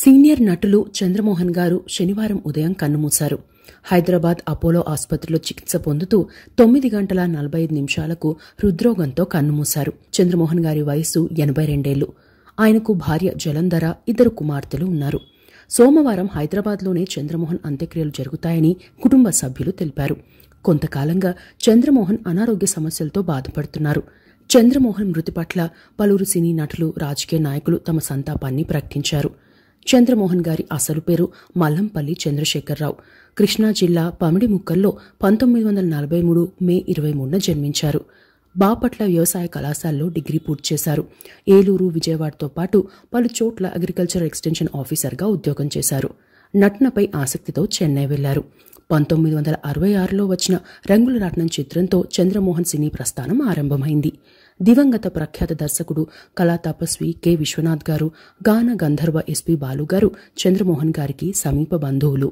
senior నటులు చంద్రమోహన్ గారు శనివారం ఉదయం కన్నుమూశారు హైదరాబాద్ అపోలో ఆసుపత్రిలో చికిత్స పొందుతూ తొమ్మిది గంటల నలభై ఐదు నిమిషాలకు హృద్రోగంతో కన్నుమూశారు చంద్రమోహన్ గారి వయస్సు ఎనభై రెండేళ్లు ఆయనకు భార్య జలంధర ఇద్దరు కుమార్తెలు ఉన్నారు సోమవారం హైదరాబాద్లోనే చంద్రమోహన్ అంత్యక్రియలు జరుగుతాయని కుటుంబ సభ్యులు తెలిపారు కొంతకాలంగా చంద్రమోహన్ అనారోగ్య సమస్యలతో బాధపడుతున్నారు చంద్రమోహన్ మృతి పట్ల పలువురు సినీ నటులు రాజకీయ నాయకులు తమ సంతాపాన్ని ప్రకటించారు చంద్రమోహన్ గారి అసలు పేరు మల్లంపల్లి చంద్రశేఖరరావు కృష్ణా జిల్లా పమిడిముక్కల్లో పంతొమ్మిది వందల నలభై మూడు మే ఇరవై మూడున జన్మించారు బాపట్ల వ్యవసాయ కళాశాలలో డిగ్రీ పూర్తి చేశారు ఏలూరు విజయవాడతో పాటు పలు చోట్ల అగ్రికల్చర్ ఎక్స్టెన్షన్ ఆఫీసర్గా ఉద్యోగం చేశారు నటనపై ఆసక్తితో చెన్నై వెళ్లారు పంతొమ్మిది వందల అరవై ఆరులో వచ్చిన రంగుల రాట్నం చిత్రంతో చంద్రమోహన్ సినీ ప్రస్థానం ఆరంభమైంది దివంగత ప్రఖ్యాత దర్శకుడు కళా తపస్వి కె విశ్వనాథ్ గారు గాన గంధర్వ ఎస్పి బాలు గారు చంద్రమోహన్ గారికి సమీప బంధువులు